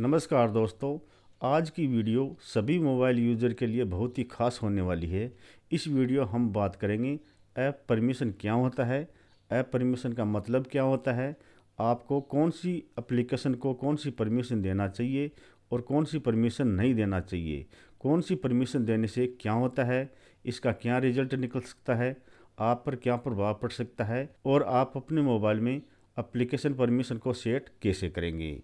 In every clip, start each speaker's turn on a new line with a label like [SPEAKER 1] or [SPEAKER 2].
[SPEAKER 1] नमस्कार दोस्तों आज की वीडियो सभी मोबाइल यूज़र के लिए बहुत ही खास होने वाली है इस वीडियो हम बात करेंगे ऐप परमिशन क्या होता है ऐप परमिशन का मतलब क्या होता है आपको कौन सी एप्लीकेशन को कौन सी परमिशन देना चाहिए और कौन सी परमिशन नहीं देना चाहिए कौन सी परमिशन देने से क्या होता है इसका क्या रिजल्ट निकल सकता है आप पर क्या प्रभाव पड़ सकता है और आप अपने मोबाइल में अप्लीकेशन परमिशन को सेट कैसे करेंगे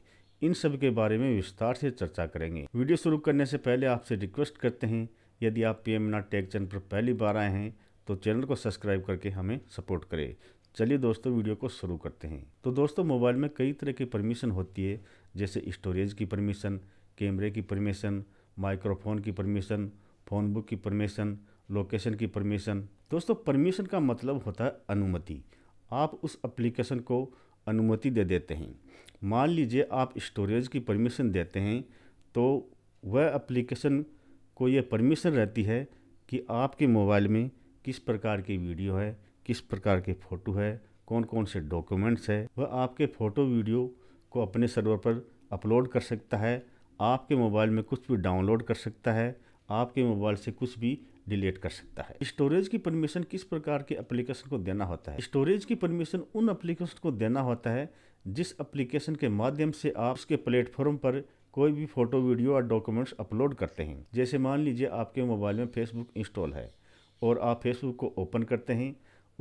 [SPEAKER 1] इन सब के बारे में विस्तार से चर्चा करेंगे वीडियो शुरू करने से पहले आपसे रिक्वेस्ट करते हैं यदि आप पी एम टेक चैनल पर पहली बार आए हैं तो चैनल को सब्सक्राइब करके हमें सपोर्ट करें चलिए दोस्तों वीडियो को शुरू करते हैं तो दोस्तों मोबाइल में कई तरह की परमिशन होती है जैसे स्टोरेज की परमिशन कैमरे की परमिशन माइक्रोफोन की परमिशन फ़ोन बुक की परमिशन लोकेशन की परमिशन दोस्तों परमिशन का मतलब होता है अनुमति आप उस एप्लीकेशन को अनुमति दे देते हैं मान लीजिए आप स्टोरेज की परमिशन देते हैं तो वह एप्लीकेशन को ये परमिशन रहती है कि आपके मोबाइल में किस प्रकार की वीडियो है किस प्रकार के फ़ोटो है कौन कौन से डॉक्यूमेंट्स है वह आपके फ़ोटो वीडियो को अपने सर्वर पर अपलोड कर सकता है आपके मोबाइल में कुछ भी डाउनलोड कर सकता है आपके मोबाइल से कुछ भी डिलीट कर सकता है स्टोरेज की परमिशन किस प्रकार के एप्लीकेशन को देना होता है स्टोरेज की परमिशन उन एप्लीकेशन को देना होता है जिस एप्लीकेशन के माध्यम से आप उसके प्लेटफॉर्म पर कोई भी फोटो वीडियो और डॉक्यूमेंट्स अपलोड करते हैं जैसे मान लीजिए आपके मोबाइल में फेसबुक इंस्टॉल है और आप फेसबुक को ओपन करते हैं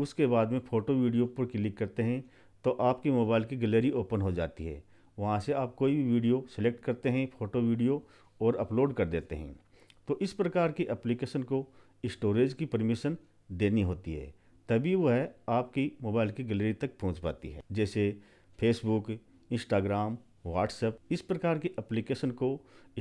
[SPEAKER 1] उसके बाद में फ़ोटो वीडियो पर क्लिक करते हैं तो आपके मोबाइल की गैलरी ओपन हो जाती है वहाँ से आप कोई भी वीडियो सेलेक्ट करते हैं फ़ोटो वीडियो और अपलोड कर देते हैं तो इस प्रकार की एप्लीकेशन को स्टोरेज की परमिशन देनी होती है तभी वह आपकी मोबाइल की गैलरी तक पहुंच पाती है जैसे फेसबुक इंस्टाग्राम व्हाट्सएप इस प्रकार की एप्लीकेशन को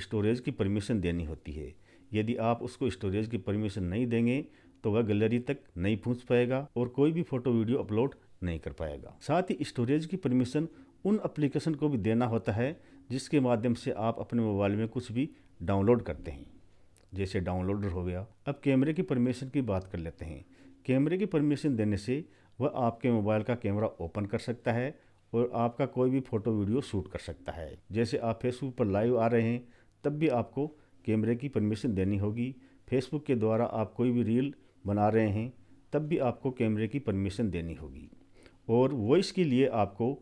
[SPEAKER 1] स्टोरेज की परमिशन देनी होती है यदि आप उसको स्टोरेज की परमिशन नहीं देंगे तो वह गैलरी तक नहीं पहुंच पाएगा और कोई भी फ़ोटो वीडियो अपलोड नहीं कर पाएगा साथ ही स्टोरेज की परमिशन उन एप्लीकेशन को भी देना होता है जिसके माध्यम से आप अपने मोबाइल में कुछ भी डाउनलोड करते हैं जैसे डाउनलोडर हो गया अब कैमरे की परमिशन की बात कर लेते हैं कैमरे की परमिशन देने से वह आपके मोबाइल का कैमरा ओपन कर सकता है और आपका कोई भी फ़ोटो वीडियो शूट कर सकता है जैसे आप फेसबुक पर लाइव आ रहे हैं तब भी आपको कैमरे की परमिशन देनी होगी फेसबुक के द्वारा आप कोई भी रील बना रहे हैं तब भी आपको कैमरे की परमिशन देनी होगी और वॉइस के लिए आपको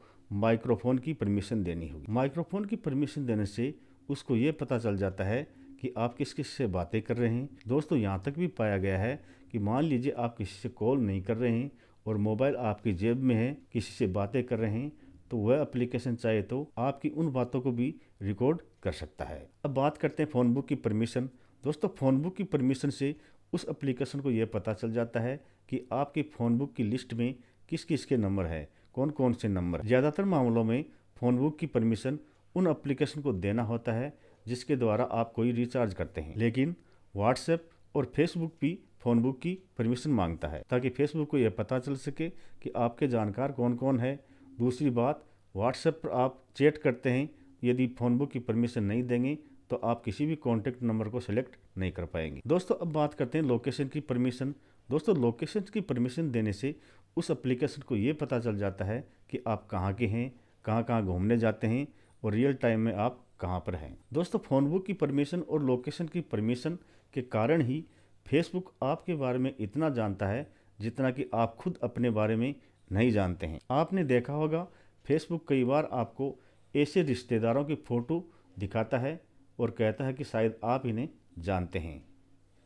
[SPEAKER 1] माइक्रोफोन की परमिशन देनी होगी माइक्रोफोन की परमिशन देने से उसको ये पता चल जाता है कि आप किस किस से बातें कर रहे हैं दोस्तों यहाँ तक भी पाया गया है कि मान लीजिए आप किसी से कॉल नहीं कर रहे हैं और मोबाइल आपकी जेब में है किसी से बातें कर रहे हैं तो वह एप्लीकेशन चाहे तो आपकी उन बातों को भी रिकॉर्ड कर सकता है अब बात करते हैं फ़ोन बुक की परमिशन दोस्तों फ़ोन बुक की परमिशन से उस एप्लीकेशन को यह पता चल जाता है कि आपकी फ़ोन बुक की लिस्ट में किस किस के नंबर है कौन कौन से नंबर ज़्यादातर मामलों में फ़ोन बुक की परमिशन उन एप्लीकेशन को देना होता है जिसके द्वारा आप कोई रिचार्ज करते हैं लेकिन व्हाट्सएप और फेसबुक भी फ़ोन बुक की परमिशन मांगता है ताकि फेसबुक को यह पता चल सके कि आपके जानकार कौन कौन है दूसरी बात व्हाट्सएप पर आप चैट करते हैं यदि फ़ोन बुक की परमिशन नहीं देंगे तो आप किसी भी कॉन्टैक्ट नंबर को सिलेक्ट नहीं कर पाएंगे दोस्तों अब बात करते हैं लोकेशन की परमिशन दोस्तों लोकेशन की परमिशन देने से उस एप्लीकेशन को ये पता चल जाता है कि आप कहाँ के हैं कहाँ कहाँ घूमने जाते हैं और रियल टाइम में आप कहाँ पर हैं दोस्तों फ़ोन बुक की परमिशन और लोकेशन की परमिशन के कारण ही फेसबुक आपके बारे में इतना जानता है जितना कि आप खुद अपने बारे में नहीं जानते हैं आपने देखा होगा फेसबुक कई बार आपको ऐसे रिश्तेदारों की फ़ोटो दिखाता है और कहता है कि शायद आप इन्हें जानते हैं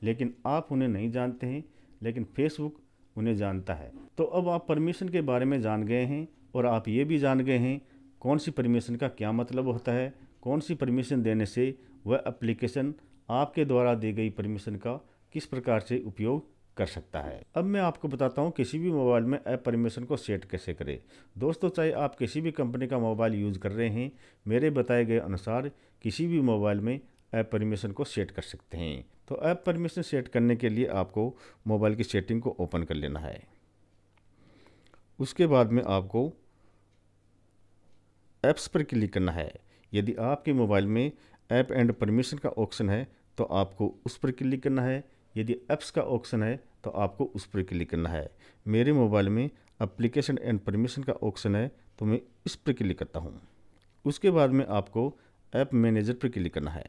[SPEAKER 1] लेकिन आप उन्हें नहीं जानते हैं लेकिन फेसबुक उन्हें जानता है तो अब आप परमिशन के बारे में जान गए हैं और आप ये भी जान गए हैं कौन सी परमिशन का क्या मतलब होता है कौन सी परमिशन देने से वह एप्लीकेशन आपके द्वारा दी गई परमिशन का किस प्रकार से उपयोग कर सकता है अब मैं आपको बताता हूँ किसी भी मोबाइल में ऐप परमिशन को सेट कैसे करें दोस्तों चाहे आप किसी भी कंपनी का मोबाइल यूज़ कर रहे हैं मेरे बताए गए अनुसार किसी भी मोबाइल में ऐप परमिशन को सेट कर सकते हैं तो ऐप परमिशन सेट करने के लिए आपको मोबाइल की सेटिंग को ओपन कर लेना है उसके बाद में आपको ऐप्स पर क्लिक करना है यदि आपके मोबाइल में ऐप एंड परमिशन का ऑप्शन है तो आपको उस पर क्लिक करना है यदि ऐप्स का ऑप्शन है तो आपको उस पर क्लिक करना है मेरे मोबाइल में अप्लीकेशन एंड परमिशन का ऑप्शन है तो मैं इस पर क्लिक करता हूँ उसके बाद में आपको ऐप मैनेजर पर क्लिक करना है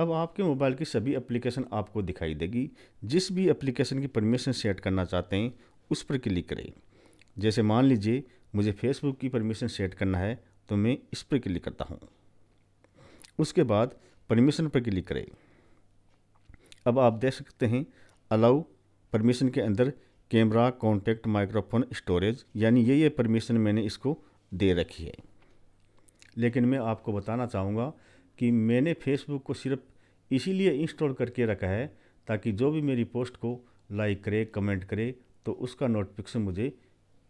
[SPEAKER 1] अब आपके मोबाइल की सभी एप्लीकेशन आपको दिखाई देगी जिस भी एप्लीकेशन की परमिशन सेट करना चाहते हैं उस पर क्लिक करें जैसे मान लीजिए मुझे फेसबुक की परमिशन सेट करना है तो मैं इस पर क्लिक करता हूँ उसके बाद परमिशन पर क्लिक करें अब आप देख सकते हैं अलाउ परमिशन के अंदर कैमरा कॉन्टैक्ट माइक्रोफोन स्टोरेज यानी ये ये परमिशन मैंने इसको दे रखी है लेकिन मैं आपको बताना चाहूँगा कि मैंने फेसबुक को सिर्फ इसीलिए इंस्टॉल करके रखा है ताकि जो भी मेरी पोस्ट को लाइक करे कमेंट करे तो उसका नोटिफिकेशन मुझे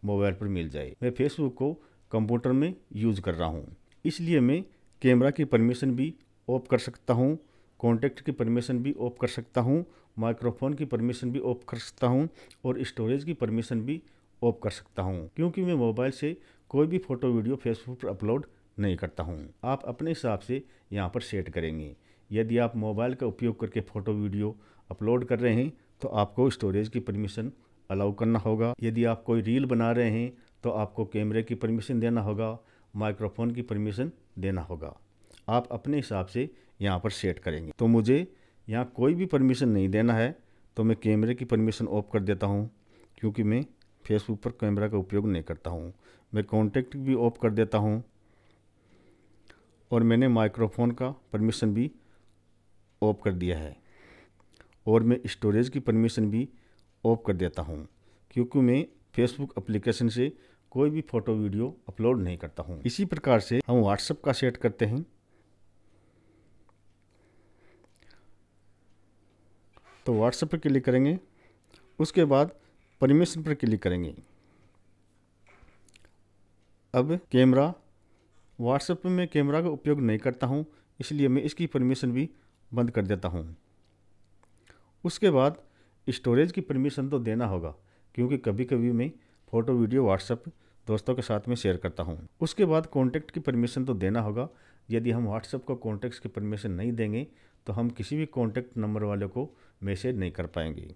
[SPEAKER 1] मोबाइल पर मिल जाए मैं फेसबुक को कंप्यूटर में यूज़ कर रहा हूँ इसलिए मैं कैमरा की परमिशन भी ऑफ कर सकता हूँ कॉन्टैक्ट की परमिशन भी ऑफ कर सकता हूँ माइक्रोफोन की परमिशन भी ऑफ कर सकता हूँ और स्टोरेज की परमिशन भी ऑफ कर सकता हूँ क्योंकि मैं मोबाइल से कोई भी फ़ोटो वीडियो फेसबुक पर अपलोड नहीं करता हूँ आप अपने हिसाब से यहाँ पर सेट करेंगे यदि आप मोबाइल का उपयोग करके फ़ोटो वीडियो अपलोड कर रहे हैं तो आपको स्टोरेज की परमिशन अलाउ करना होगा यदि आप कोई रील बना रहे हैं तो आपको कैमरे की परमिशन देना होगा माइक्रोफोन की परमिशन देना होगा आप अपने हिसाब से यहाँ पर सेट करेंगे तो मुझे यहाँ कोई भी परमिशन नहीं देना है तो मैं कैमरे की परमिशन ऑफ कर देता हूँ क्योंकि मैं फेसबुक पर कैमरा का उपयोग नहीं करता हूँ मैं कॉन्टेक्ट भी ऑफ कर देता हूँ और मैंने माइक्रोफोन का परमिशन भी ऑफ कर दिया है और मैं स्टोरेज की परमिशन भी ऑफ कर देता हूँ क्योंकि मैं फेसबुक एप्लीकेशन से कोई भी फ़ोटो वीडियो अपलोड नहीं करता हूँ इसी प्रकार से हम व्हाट्सअप का सेट करते हैं तो व्हाट्सएप पर क्लिक करेंगे उसके बाद परमिशन पर क्लिक करेंगे अब कैमरा व्हाट्सएप में मैं कैमरा का उपयोग नहीं करता हूँ इसलिए मैं इसकी परमिशन भी बंद कर देता हूँ उसके बाद स्टोरेज की परमिशन तो देना होगा क्योंकि कभी कभी मैं फ़ोटो वीडियो व्हाट्सएप दोस्तों के साथ में शेयर करता हूँ उसके बाद कॉन्टैक्ट की परमिशन तो देना होगा यदि हम व्हाट्सएप को कॉन्टैक्ट्स की परमिशन नहीं देंगे तो हम किसी भी कॉन्टैक्ट नंबर वाले को मैसेज नहीं कर पाएंगे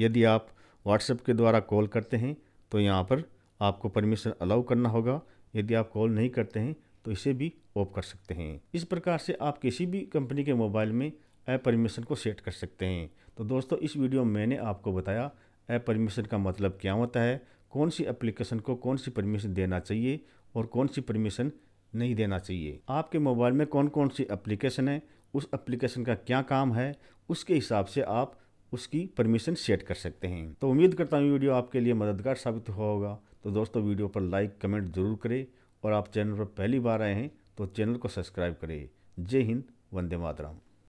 [SPEAKER 1] यदि आप व्हाट्सएप के द्वारा कॉल करते हैं तो यहाँ पर आपको परमिशन अलाउ करना होगा यदि आप कॉल नहीं करते हैं तो इसे भी ऑफ कर सकते हैं इस प्रकार से आप किसी भी कंपनी के मोबाइल में ऐप परमिशन को सेट कर सकते हैं तो दोस्तों इस वीडियो में मैंने आपको बताया ऐप परमिशन का मतलब क्या होता है कौन सी एप्लीकेशन को कौन सी परमिशन देना चाहिए और कौन सी परमिशन नहीं देना चाहिए आपके मोबाइल में कौन कौन सी एप्लीकेशन है उस एप्लीकेशन का क्या काम है उसके हिसाब से आप उसकी परमिशन सेट कर सकते हैं तो उम्मीद करता हूँ वीडियो आपके लिए मददगार साबित हुआ होगा तो दोस्तों वीडियो पर लाइक कमेंट ज़रूर करें और आप चैनल पर पहली बार आए हैं तो चैनल को सब्सक्राइब करें जय हिंद वंदे मातराम